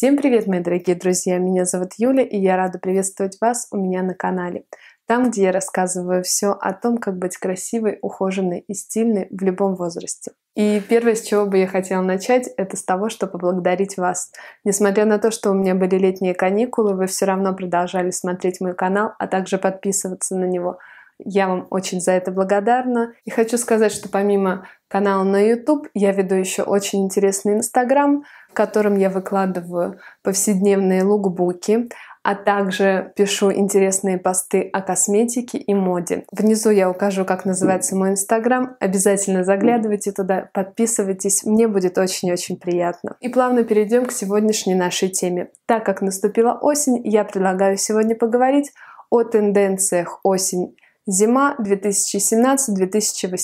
Всем привет, мои дорогие друзья! Меня зовут Юля, и я рада приветствовать вас у меня на канале. Там, где я рассказываю все о том, как быть красивой, ухоженной и стильной в любом возрасте. И первое, с чего бы я хотела начать, это с того, что поблагодарить вас. Несмотря на то, что у меня были летние каникулы, вы все равно продолжали смотреть мой канал, а также подписываться на него. Я вам очень за это благодарна. И хочу сказать, что помимо канал на YouTube. Я веду еще очень интересный Инстаграм, в котором я выкладываю повседневные лукбуки, а также пишу интересные посты о косметике и моде. Внизу я укажу, как называется мой Инстаграм. Обязательно заглядывайте туда, подписывайтесь, мне будет очень-очень приятно. И плавно перейдем к сегодняшней нашей теме. Так как наступила осень, я предлагаю сегодня поговорить о тенденциях осень-зима 2017-2018.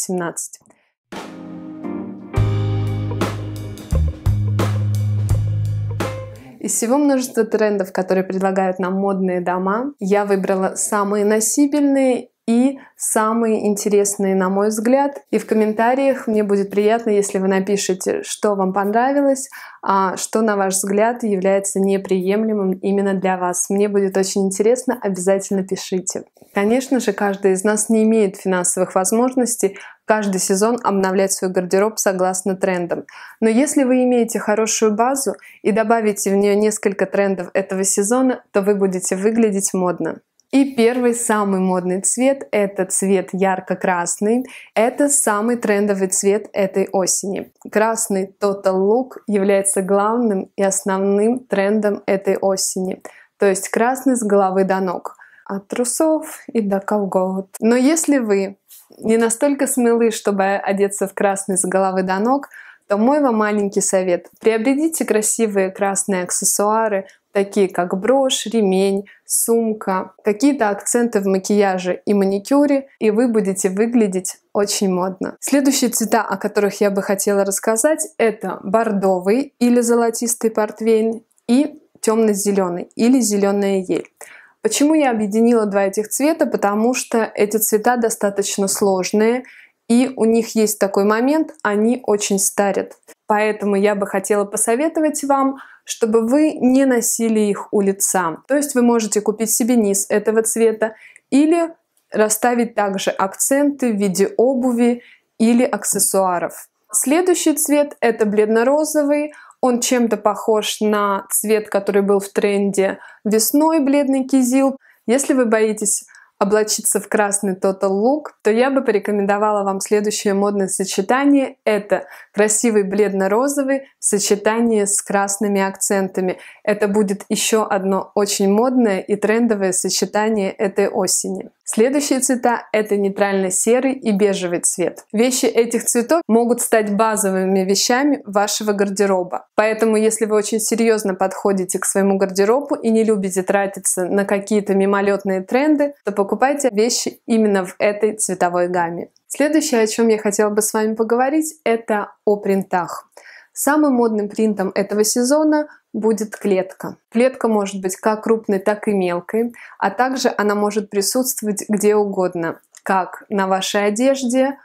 Из всего множества трендов, которые предлагают нам модные дома, я выбрала самые носибельные и самые интересные, на мой взгляд. И в комментариях мне будет приятно, если вы напишите, что вам понравилось, а что, на ваш взгляд, является неприемлемым именно для вас. Мне будет очень интересно, обязательно пишите. Конечно же, каждый из нас не имеет финансовых возможностей каждый сезон обновлять свой гардероб согласно трендам. Но если вы имеете хорошую базу и добавите в нее несколько трендов этого сезона, то вы будете выглядеть модно. И первый самый модный цвет — это цвет ярко-красный. Это самый трендовый цвет этой осени. Красный Total Look является главным и основным трендом этой осени. То есть красный с головы до ног, от трусов и до колгот. Но если вы не настолько смелы, чтобы одеться в красный с головы до ног, то мой вам маленький совет. Приобретите красивые красные аксессуары, такие как брошь, ремень, сумка, какие-то акценты в макияже и маникюре, и вы будете выглядеть очень модно. Следующие цвета, о которых я бы хотела рассказать, это бордовый или золотистый портвейн и темно-зеленый или зеленая ель. Почему я объединила два этих цвета? Потому что эти цвета достаточно сложные, и у них есть такой момент, они очень старят. Поэтому я бы хотела посоветовать вам чтобы вы не носили их у лица. То есть вы можете купить себе низ этого цвета или расставить также акценты в виде обуви или аксессуаров. Следующий цвет это бледно-розовый. Он чем-то похож на цвет, который был в тренде весной, бледный кизил. Если вы боитесь облачиться в красный total лук, то я бы порекомендовала вам следующее модное сочетание. Это красивый бледно-розовый в сочетании с красными акцентами. Это будет еще одно очень модное и трендовое сочетание этой осени. Следующие цвета — это нейтрально-серый и бежевый цвет. Вещи этих цветов могут стать базовыми вещами вашего гардероба. Поэтому, если вы очень серьезно подходите к своему гардеробу и не любите тратиться на какие-то мимолетные тренды, то покупайте вещи именно в этой цветовой гамме. Следующее, о чем я хотела бы с вами поговорить, это о принтах. Самым модным принтом этого сезона будет клетка. Клетка может быть как крупной, так и мелкой, а также она может присутствовать где угодно, как на вашей одежде,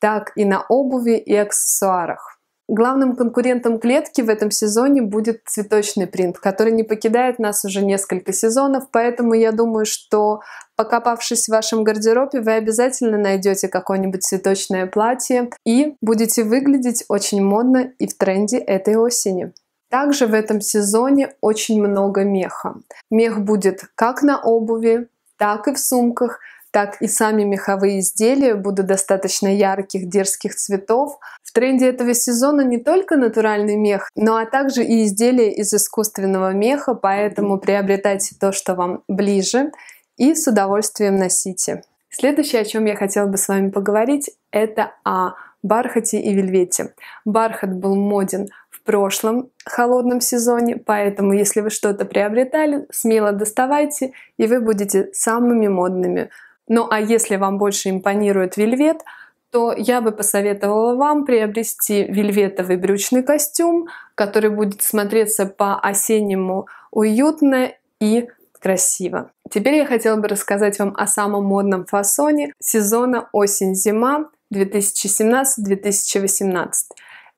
так и на обуви и аксессуарах. Главным конкурентом клетки в этом сезоне будет цветочный принт, который не покидает нас уже несколько сезонов, поэтому я думаю, что покопавшись в вашем гардеробе, вы обязательно найдете какое-нибудь цветочное платье и будете выглядеть очень модно и в тренде этой осени. Также в этом сезоне очень много меха. Мех будет как на обуви, так и в сумках – так и сами меховые изделия будут достаточно ярких, дерзких цветов. В тренде этого сезона не только натуральный мех, но а также и изделия из искусственного меха, поэтому приобретайте то, что вам ближе, и с удовольствием носите. Следующее, о чем я хотела бы с вами поговорить, это о бархате и вельвете. Бархат был моден в прошлом холодном сезоне, поэтому если вы что-то приобретали, смело доставайте, и вы будете самыми модными ну а если вам больше импонирует вельвет, то я бы посоветовала вам приобрести вельветовый брючный костюм, который будет смотреться по-осеннему уютно и красиво. Теперь я хотела бы рассказать вам о самом модном фасоне сезона осень-зима 2017-2018.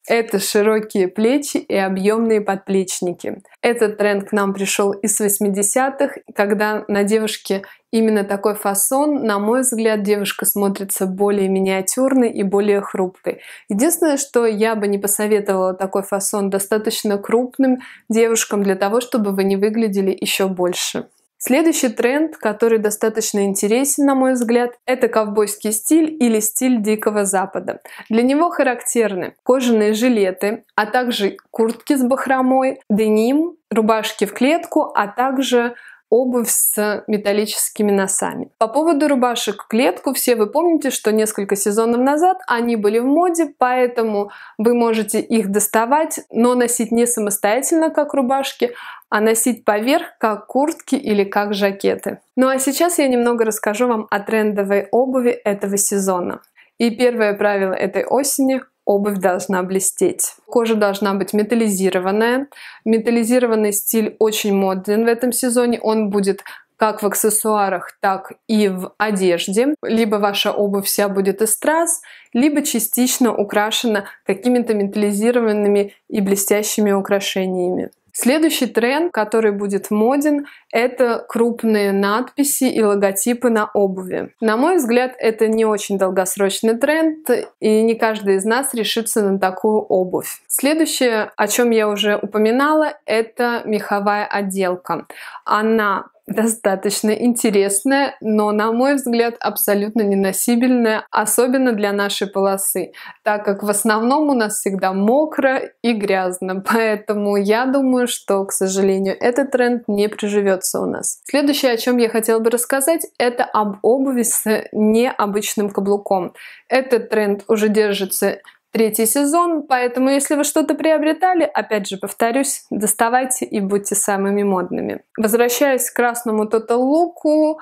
Это широкие плечи и объемные подплечники. Этот тренд к нам пришел из 80-х, когда на девушке именно такой фасон, на мой взгляд, девушка смотрится более миниатюрной и более хрупкой. Единственное, что я бы не посоветовала такой фасон достаточно крупным девушкам для того, чтобы вы не выглядели еще больше. Следующий тренд, который достаточно интересен, на мой взгляд, это ковбойский стиль или стиль Дикого Запада. Для него характерны кожаные жилеты, а также куртки с бахромой, деним, рубашки в клетку, а также обувь с металлическими носами. По поводу рубашек клетку, все вы помните, что несколько сезонов назад они были в моде, поэтому вы можете их доставать, но носить не самостоятельно, как рубашки, а носить поверх, как куртки или как жакеты. Ну а сейчас я немного расскажу вам о трендовой обуви этого сезона. И первое правило этой осени обувь должна блестеть. Кожа должна быть металлизированная. Металлизированный стиль очень моден в этом сезоне. Он будет как в аксессуарах, так и в одежде. Либо ваша обувь вся будет из страз, либо частично украшена какими-то металлизированными и блестящими украшениями. Следующий тренд, который будет моден, это крупные надписи и логотипы на обуви. На мой взгляд, это не очень долгосрочный тренд, и не каждый из нас решится на такую обувь. Следующее, о чем я уже упоминала, это меховая отделка. Она достаточно интересная, но, на мой взгляд, абсолютно неносибельная, особенно для нашей полосы, так как в основном у нас всегда мокро и грязно, поэтому я думаю, что, к сожалению, этот тренд не приживется у нас. Следующее, о чем я хотела бы рассказать, это об обуви с необычным каблуком. Этот тренд уже держится третий сезон, поэтому если вы что-то приобретали, опять же повторюсь, доставайте и будьте самыми модными. Возвращаясь к красному тотал-луку,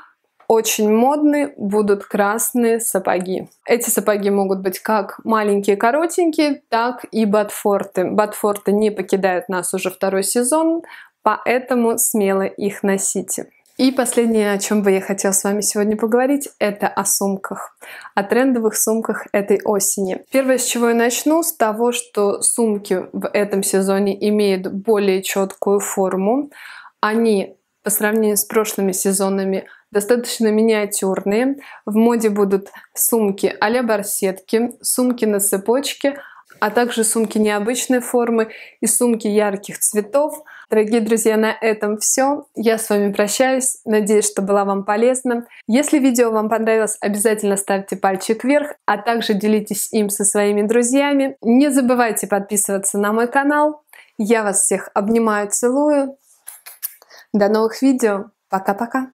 очень модны будут красные сапоги. Эти сапоги могут быть как маленькие коротенькие, так и ботфорты. Ботфорты не покидают нас уже второй сезон, поэтому смело их носите. И последнее, о чем бы я хотела с вами сегодня поговорить, это о сумках, о трендовых сумках этой осени. Первое, с чего я начну, с того, что сумки в этом сезоне имеют более четкую форму. Они по сравнению с прошлыми сезонами достаточно миниатюрные. В моде будут сумки а-ля барсетки, сумки на цепочке — а также сумки необычной формы и сумки ярких цветов. Дорогие друзья, на этом все. Я с вами прощаюсь. Надеюсь, что было вам полезно. Если видео вам понравилось, обязательно ставьте пальчик вверх, а также делитесь им со своими друзьями. Не забывайте подписываться на мой канал. Я вас всех обнимаю, целую. До новых видео. Пока-пока.